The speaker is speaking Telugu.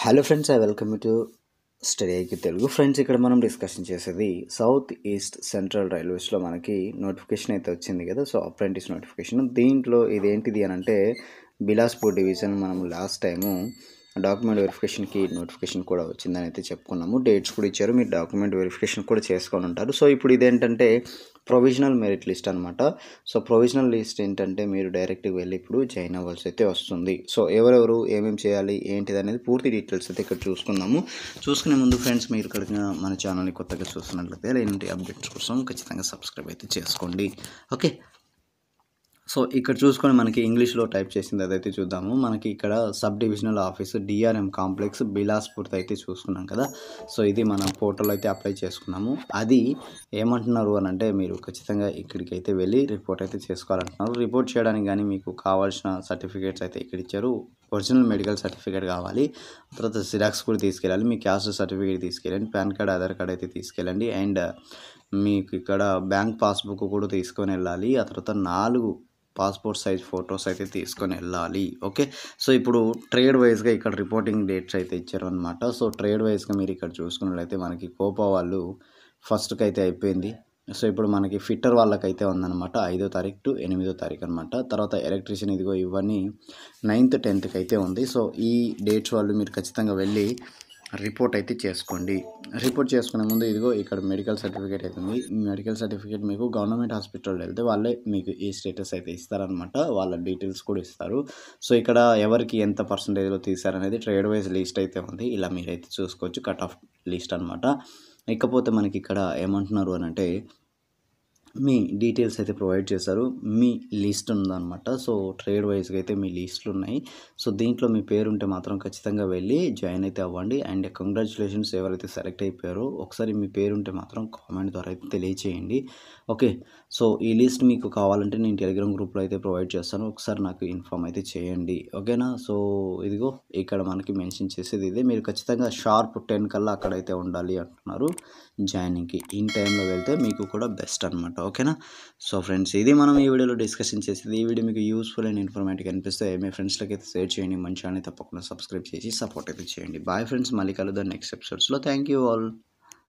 hello friends I welcome to study ఐకి తెలుగు ఫ్రెండ్స్ ఇక్కడ మనం డిస్కషన్ చేసేది సౌత్ ఈస్ట్ సెంట్రల్ రైల్వేస్లో మనకి నోటిఫికేషన్ అయితే వచ్చింది కదా సో అప్రెంటిస్ నోటిఫికేషన్ దీంట్లో ఇదేంటిది అని అంటే బిలాస్పూర్ డివిజన్ మనం లాస్ట్ టైము డాక్యుమెంట్ వెరిఫికేషన్కి నోటిఫికేషన్ కూడా వచ్చిందని అయితే చెప్పుకున్నాము డేట్స్ కూడా ఇచ్చారు మీరు డాక్యుమెంట్ వెరిఫికేషన్ కూడా చేసుకొని ఉంటారు సో ఇప్పుడు ఇదేంటంటే ప్రొవిజనల్ మెరిట్ లిస్ట్ అనమాట సో ప్రొవిజనల్ లిస్ట్ ఏంటంటే మీరు డైరెక్ట్గా వెళ్ళి ఇప్పుడు జాయిన్ అవ్వాల్సి అయితే వస్తుంది సో ఎవరెవరు ఏమేమి చేయాలి ఏంటిది అనేది పూర్తి డీటెయిల్స్ అయితే ఇక్కడ చూసుకున్నాము చూసుకునే ముందు ఫ్రెండ్స్ మీరు ఇక్కడ మన ఛానల్ని కొత్తగా చూస్తున్నట్లయితే ఇలాంటి అప్డేట్స్ కోసం ఖచ్చితంగా సబ్స్క్రైబ్ అయితే చేసుకోండి ఓకే సో ఇక్కడ చూసుకొని మనకి ఇంగ్లీష్లో టైప్ చేసింది అదైతే చూద్దాము మనకి ఇక్కడ sub divisional office DRM complex బిలాస్పూర్త అయితే చూసుకున్నాం కదా సో ఇది మన పోర్టల్ అయితే అప్లై చేసుకున్నాము అది ఏమంటున్నారు అని అంటే మీరు ఖచ్చితంగా ఇక్కడికి అయితే వెళ్ళి రిపోర్ట్ అయితే చేసుకోవాలంటున్నారు రిపోర్ట్ చేయడానికి కానీ మీకు కావాల్సిన సర్టిఫికేట్స్ అయితే ఇక్కడ ఇచ్చారు ఒరిజినల్ మెడికల్ సర్టిఫికేట్ కావాలి తర్వాత సిరాక్స్ కూడా తీసుకెళ్ళాలి మీ క్యాస్ట్ సర్టిఫికేట్ తీసుకెళ్ళండి పాన్ కార్డ్ ఆధార్ కార్డ్ అయితే తీసుకెళ్ళండి అండ్ మీకు ఇక్కడ బ్యాంక్ పాస్బుక్ కూడా తీసుకొని వెళ్ళాలి ఆ తర్వాత నాలుగు పాస్పోర్ట్ సైజ్ ఫొటోస్ అయితే తీసుకొని వెళ్ళాలి ఓకే సో ఇప్పుడు ట్రేడ్ వైజ్గా ఇక్కడ రిపోర్టింగ్ డేట్స్ అయితే ఇచ్చారు అనమాట సో ట్రేడ్ వైజ్గా మీరు ఇక్కడ చూసుకున్నట్లయితే మనకి కోపా వాళ్ళు ఫస్ట్కి అయితే అయిపోయింది సో ఇప్పుడు మనకి ఫిట్టర్ వాళ్ళకైతే ఉందన్నమాట ఐదో తారీఖు టు ఎనిమిదో తారీఖు అనమాట తర్వాత ఎలక్ట్రీషియన్ ఇదిగో ఇవన్నీ నైన్త్ టెన్త్కి అయితే ఉంది సో ఈ డేట్స్ వాళ్ళు మీరు ఖచ్చితంగా వెళ్ళి రిపోర్ట్ అయితే చేసుకోండి రిపోర్ట్ చేసుకునే ముందు ఇదిగో ఇక్కడ మెడికల్ సర్టిఫికేట్ అయితే ఉంది మెడికల్ సర్టిఫికేట్ మీకు గవర్నమెంట్ హాస్పిటల్ వెళ్తే వాళ్ళే మీకు ఈ స్టేటస్ అయితే ఇస్తారనమాట వాళ్ళ డీటెయిల్స్ కూడా ఇస్తారు సో ఇక్కడ ఎవరికి ఎంత పర్సంటేజ్లో తీసారనేది ట్రేడ్ వైజ్ లిస్ట్ అయితే ఉంది ఇలా మీరైతే చూసుకోవచ్చు కట్ ఆఫ్ లిస్ట్ అనమాట ఇకపోతే మనకి ఇక్కడ ఏమంటున్నారు అని అంటే మీ డీటెయిల్స్ అయితే ప్రొవైడ్ చేశారు మీ లిస్ట్ ఉందన్నమాట సో ట్రేడ్ వైజ్గా అయితే మీ లిస్టులు ఉన్నాయి సో దీంట్లో మీ పేరు ఉంటే మాత్రం ఖచ్చితంగా వెళ్ళి జాయిన్ అయితే అవ్వండి అండ్ కంగ్రాచులేషన్స్ ఎవరైతే సెలెక్ట్ అయిపోయారో ఒకసారి మీ పేరు ఉంటే మాత్రం కామెంట్ ద్వారా అయితే తెలియచేయండి ఓకే సో ఈ లిస్ట్ మీకు కావాలంటే నేను టెలిగ్రామ్ గ్రూప్లో అయితే ప్రొవైడ్ చేస్తాను ఒకసారి నాకు ఇన్ఫామ్ అయితే చేయండి ఓకేనా సో ఇదిగో ఇక్కడ మనకి మెన్షన్ చేసేది ఇదే మీరు ఖచ్చితంగా షార్ప్ టెన్ కల్లా అక్కడైతే ఉండాలి అంటున్నారు జాయినింగ్కి ఇన్ టైంలో వెళ్తే మీకు కూడా బెస్ట్ అనమాట ఓకేనా సో ఫ్రెండ్స్ ఇది మనం ఈ వీడియోలో డిస్కషన్ చేసేది ఈ వీడియో మీకు యూస్ఫుల్ అండ్ ఇన్ఫర్మేటివ్ అనిపిస్తే మీ ఫ్రెండ్స్లకి అయితే షేర్ చేయండి మంచి తప్పకుండా సబ్స్క్రైబ్ చేసి సపోర్ట్ అయితే చేయండి బాయ్ ఫ్రెండ్స్ మళ్ళీ కలుద్దాం నెక్స్ట్ ఎపిసోడ్స్లో థ్యాంక్ యూ ఆల్